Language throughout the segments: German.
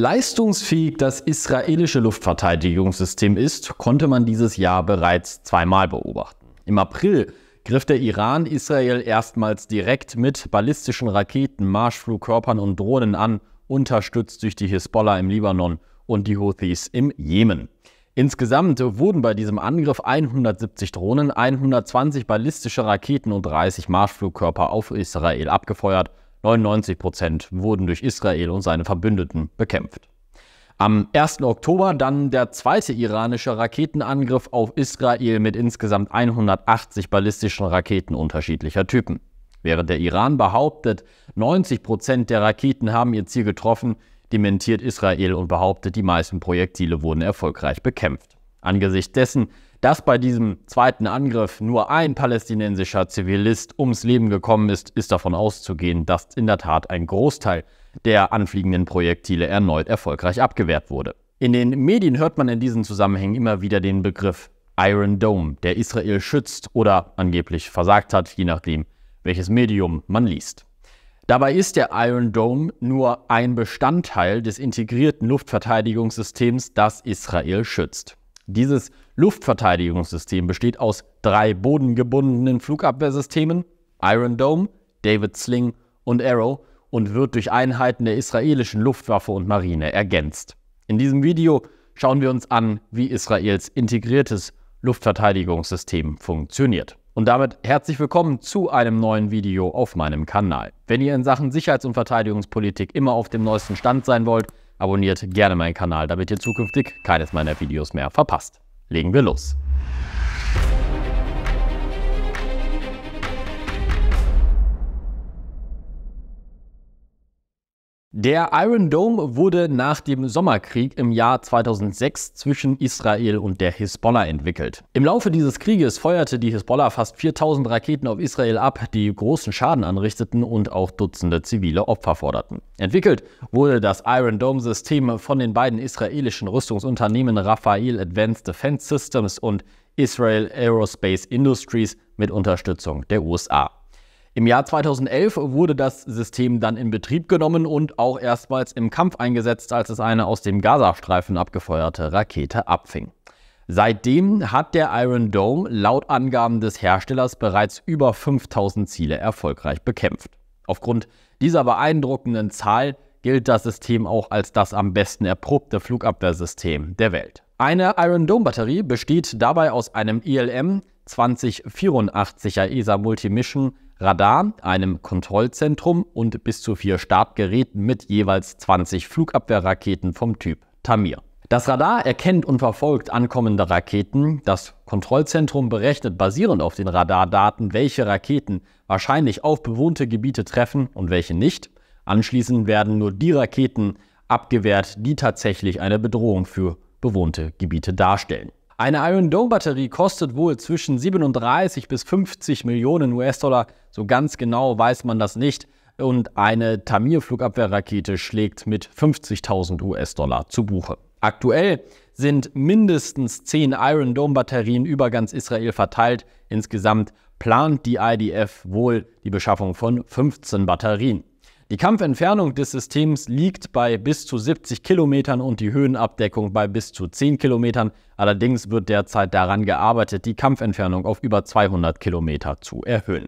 leistungsfähig das israelische Luftverteidigungssystem ist, konnte man dieses Jahr bereits zweimal beobachten. Im April griff der Iran Israel erstmals direkt mit ballistischen Raketen, Marschflugkörpern und Drohnen an, unterstützt durch die Hisbollah im Libanon und die Houthis im Jemen. Insgesamt wurden bei diesem Angriff 170 Drohnen, 120 ballistische Raketen und 30 Marschflugkörper auf Israel abgefeuert 99 Prozent wurden durch Israel und seine Verbündeten bekämpft. Am 1. Oktober dann der zweite iranische Raketenangriff auf Israel mit insgesamt 180 ballistischen Raketen unterschiedlicher Typen. Während der Iran behauptet, 90 Prozent der Raketen haben ihr Ziel getroffen, dementiert Israel und behauptet, die meisten Projektile wurden erfolgreich bekämpft. Angesichts dessen dass bei diesem zweiten Angriff nur ein palästinensischer Zivilist ums Leben gekommen ist, ist davon auszugehen, dass in der Tat ein Großteil der anfliegenden Projektile erneut erfolgreich abgewehrt wurde. In den Medien hört man in diesen Zusammenhängen immer wieder den Begriff Iron Dome, der Israel schützt oder angeblich versagt hat, je nachdem, welches Medium man liest. Dabei ist der Iron Dome nur ein Bestandteil des integrierten Luftverteidigungssystems, das Israel schützt. Dieses Luftverteidigungssystem besteht aus drei bodengebundenen Flugabwehrsystemen, Iron Dome, David Sling und Arrow, und wird durch Einheiten der israelischen Luftwaffe und Marine ergänzt. In diesem Video schauen wir uns an, wie Israels integriertes Luftverteidigungssystem funktioniert. Und damit herzlich willkommen zu einem neuen Video auf meinem Kanal. Wenn ihr in Sachen Sicherheits- und Verteidigungspolitik immer auf dem neuesten Stand sein wollt, Abonniert gerne meinen Kanal, damit ihr zukünftig keines meiner Videos mehr verpasst. Legen wir los! Der Iron Dome wurde nach dem Sommerkrieg im Jahr 2006 zwischen Israel und der Hisbollah entwickelt. Im Laufe dieses Krieges feuerte die Hisbollah fast 4000 Raketen auf Israel ab, die großen Schaden anrichteten und auch Dutzende zivile Opfer forderten. Entwickelt wurde das Iron Dome-System von den beiden israelischen Rüstungsunternehmen Rafael Advanced Defense Systems und Israel Aerospace Industries mit Unterstützung der USA. Im Jahr 2011 wurde das System dann in Betrieb genommen und auch erstmals im Kampf eingesetzt, als es eine aus dem Gazastreifen abgefeuerte Rakete abfing. Seitdem hat der Iron Dome laut Angaben des Herstellers bereits über 5000 Ziele erfolgreich bekämpft. Aufgrund dieser beeindruckenden Zahl gilt das System auch als das am besten erprobte Flugabwehrsystem der Welt. Eine Iron Dome Batterie besteht dabei aus einem ILM e 2084er ESA Multimission Radar, einem Kontrollzentrum und bis zu vier Startgeräten mit jeweils 20 Flugabwehrraketen vom Typ Tamir. Das Radar erkennt und verfolgt ankommende Raketen. Das Kontrollzentrum berechnet basierend auf den Radardaten, welche Raketen wahrscheinlich auf bewohnte Gebiete treffen und welche nicht. Anschließend werden nur die Raketen abgewehrt, die tatsächlich eine Bedrohung für bewohnte Gebiete darstellen. Eine Iron Dome Batterie kostet wohl zwischen 37 bis 50 Millionen US-Dollar. So ganz genau weiß man das nicht. Und eine Tamir-Flugabwehrrakete schlägt mit 50.000 US-Dollar zu Buche. Aktuell sind mindestens 10 Iron Dome Batterien über ganz Israel verteilt. Insgesamt plant die IDF wohl die Beschaffung von 15 Batterien. Die Kampfentfernung des Systems liegt bei bis zu 70 Kilometern und die Höhenabdeckung bei bis zu 10 Kilometern. Allerdings wird derzeit daran gearbeitet, die Kampfentfernung auf über 200 Kilometer zu erhöhen.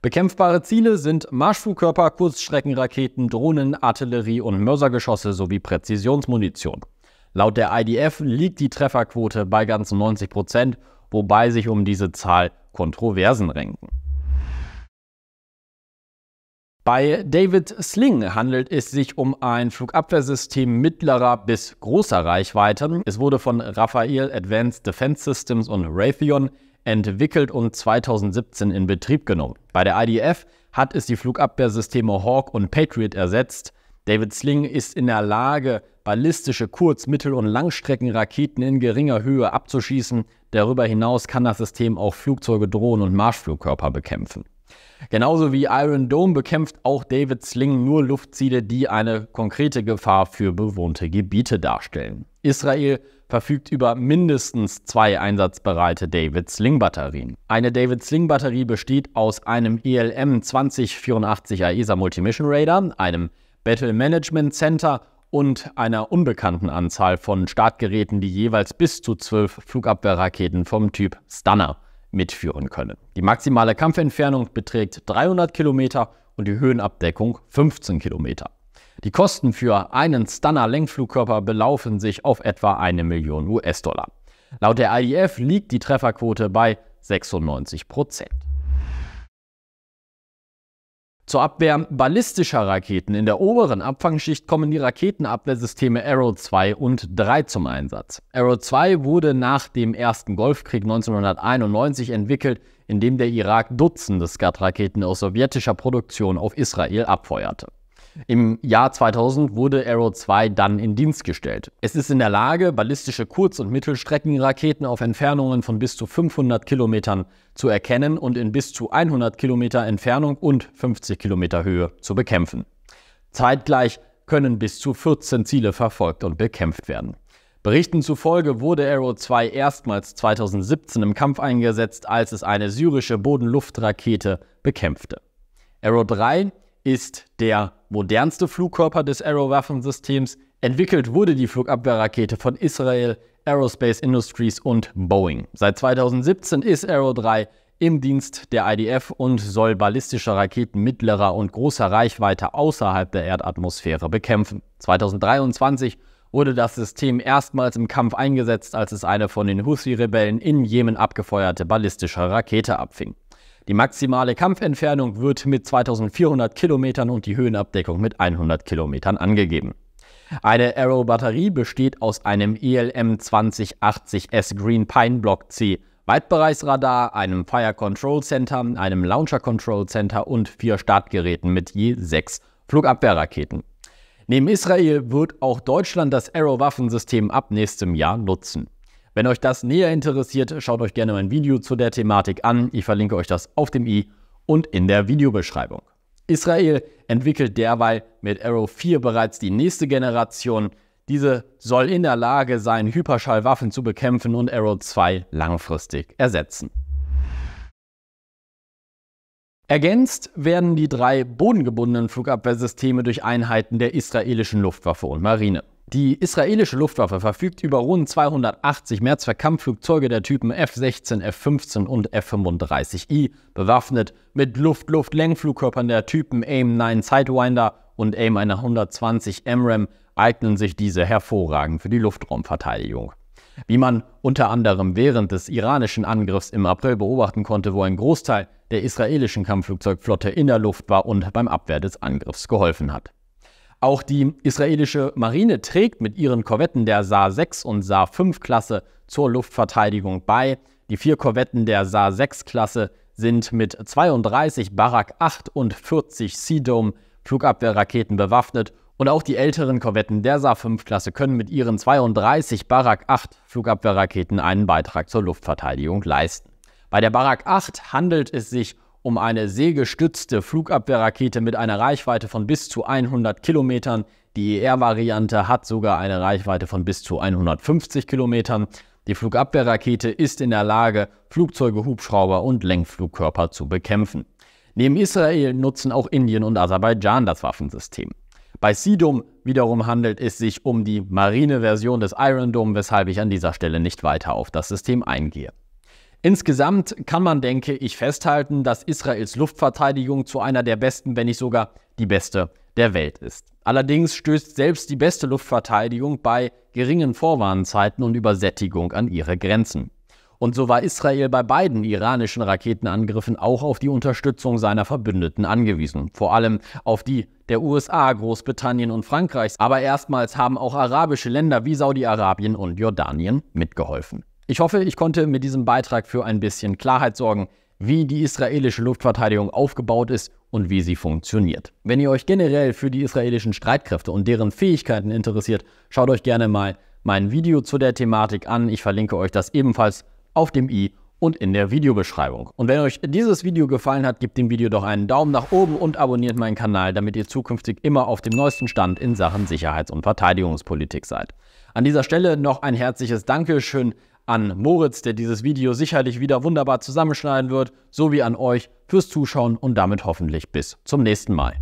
Bekämpfbare Ziele sind Marschflugkörper, Kurzstreckenraketen, Drohnen, Artillerie und Mörsergeschosse sowie Präzisionsmunition. Laut der IDF liegt die Trefferquote bei ganzen 90 Prozent, wobei sich um diese Zahl Kontroversen renken. Bei David Sling handelt es sich um ein Flugabwehrsystem mittlerer bis großer Reichweite. Es wurde von Rafael Advanced Defense Systems und Raytheon entwickelt und 2017 in Betrieb genommen. Bei der IDF hat es die Flugabwehrsysteme Hawk und Patriot ersetzt. David Sling ist in der Lage, ballistische Kurz-, Mittel- und Langstreckenraketen in geringer Höhe abzuschießen. Darüber hinaus kann das System auch Flugzeuge, Drohnen und Marschflugkörper bekämpfen. Genauso wie Iron Dome bekämpft auch David Sling nur Luftziele, die eine konkrete Gefahr für bewohnte Gebiete darstellen. Israel verfügt über mindestens zwei einsatzbereite David Sling Batterien. Eine David Sling Batterie besteht aus einem ELM 2084 AESA Multimission Radar, einem Battle Management Center und einer unbekannten Anzahl von Startgeräten, die jeweils bis zu zwölf Flugabwehrraketen vom Typ Stunner mitführen können. Die maximale Kampfentfernung beträgt 300 Kilometer und die Höhenabdeckung 15 Kilometer. Die Kosten für einen Stunner-Lenkflugkörper belaufen sich auf etwa eine Million US-Dollar. Laut der IEF liegt die Trefferquote bei 96 Prozent. Zur Abwehr ballistischer Raketen in der oberen Abfangschicht kommen die Raketenabwehrsysteme Arrow 2 und 3 zum Einsatz. Arrow 2 wurde nach dem ersten Golfkrieg 1991 entwickelt, in dem der Irak Dutzende skat raketen aus sowjetischer Produktion auf Israel abfeuerte. Im Jahr 2000 wurde Arrow 2 dann in Dienst gestellt. Es ist in der Lage, ballistische Kurz- und Mittelstreckenraketen auf Entfernungen von bis zu 500 Kilometern zu erkennen und in bis zu 100 Kilometer Entfernung und 50 Kilometer Höhe zu bekämpfen. Zeitgleich können bis zu 14 Ziele verfolgt und bekämpft werden. Berichten zufolge wurde Arrow 2 erstmals 2017 im Kampf eingesetzt, als es eine syrische Bodenluftrakete bekämpfte. Arrow 3 ist der modernste Flugkörper des Aero-Waffensystems. Entwickelt wurde die Flugabwehrrakete von Israel Aerospace Industries und Boeing. Seit 2017 ist Aero 3 im Dienst der IDF und soll ballistische Raketen mittlerer und großer Reichweite außerhalb der Erdatmosphäre bekämpfen. 2023 wurde das System erstmals im Kampf eingesetzt, als es eine von den Houthi-Rebellen in Jemen abgefeuerte ballistische Rakete abfing. Die maximale Kampfentfernung wird mit 2400 Kilometern und die Höhenabdeckung mit 100 Kilometern angegeben. Eine Arrow-Batterie besteht aus einem ELM 2080S Green Pine Block C Weitbereichsradar, einem Fire Control Center, einem Launcher Control Center und vier Startgeräten mit je sechs Flugabwehrraketen. Neben Israel wird auch Deutschland das Arrow-Waffensystem ab nächstem Jahr nutzen. Wenn euch das näher interessiert, schaut euch gerne mein Video zu der Thematik an. Ich verlinke euch das auf dem i und in der Videobeschreibung. Israel entwickelt derweil mit Arrow 4 bereits die nächste Generation. Diese soll in der Lage sein, Hyperschallwaffen zu bekämpfen und Arrow 2 langfristig ersetzen. Ergänzt werden die drei bodengebundenen Flugabwehrsysteme durch Einheiten der israelischen Luftwaffe und Marine. Die israelische Luftwaffe verfügt über rund 280 Mehrzweckkampfflugzeuge der Typen F-16, F-15 und F-35i, bewaffnet mit Luft-Luft-Lenkflugkörpern der Typen AIM-9 Sidewinder und AIM-120 MRAM eignen sich diese hervorragend für die Luftraumverteidigung. Wie man unter anderem während des iranischen Angriffs im April beobachten konnte, wo ein Großteil der israelischen Kampfflugzeugflotte in der Luft war und beim Abwehr des Angriffs geholfen hat. Auch die israelische Marine trägt mit ihren Korvetten der Saar 6 und Saar 5 Klasse zur Luftverteidigung bei. Die vier Korvetten der Saar 6 Klasse sind mit 32 Barak 8 und 40 Sea-Dome Flugabwehrraketen bewaffnet und auch die älteren Korvetten der Saar 5 Klasse können mit ihren 32 Barak 8 Flugabwehrraketen einen Beitrag zur Luftverteidigung leisten. Bei der Barak 8 handelt es sich um um eine seegestützte Flugabwehrrakete mit einer Reichweite von bis zu 100 Kilometern. Die ER-Variante hat sogar eine Reichweite von bis zu 150 Kilometern. Die Flugabwehrrakete ist in der Lage, Flugzeuge, Hubschrauber und Lenkflugkörper zu bekämpfen. Neben Israel nutzen auch Indien und Aserbaidschan das Waffensystem. Bei Sidum wiederum handelt es sich um die marine Version des Iron Dome, weshalb ich an dieser Stelle nicht weiter auf das System eingehe. Insgesamt kann man, denke ich, festhalten, dass Israels Luftverteidigung zu einer der besten, wenn nicht sogar die beste der Welt ist. Allerdings stößt selbst die beste Luftverteidigung bei geringen Vorwarnzeiten und Übersättigung an ihre Grenzen. Und so war Israel bei beiden iranischen Raketenangriffen auch auf die Unterstützung seiner Verbündeten angewiesen, vor allem auf die der USA, Großbritannien und Frankreichs, aber erstmals haben auch arabische Länder wie Saudi-Arabien und Jordanien mitgeholfen. Ich hoffe, ich konnte mit diesem Beitrag für ein bisschen Klarheit sorgen, wie die israelische Luftverteidigung aufgebaut ist und wie sie funktioniert. Wenn ihr euch generell für die israelischen Streitkräfte und deren Fähigkeiten interessiert, schaut euch gerne mal mein Video zu der Thematik an. Ich verlinke euch das ebenfalls auf dem i und in der Videobeschreibung. Und wenn euch dieses Video gefallen hat, gebt dem Video doch einen Daumen nach oben und abonniert meinen Kanal, damit ihr zukünftig immer auf dem neuesten Stand in Sachen Sicherheits- und Verteidigungspolitik seid. An dieser Stelle noch ein herzliches Dankeschön an Moritz, der dieses Video sicherlich wieder wunderbar zusammenschneiden wird, sowie an euch fürs Zuschauen und damit hoffentlich bis zum nächsten Mal.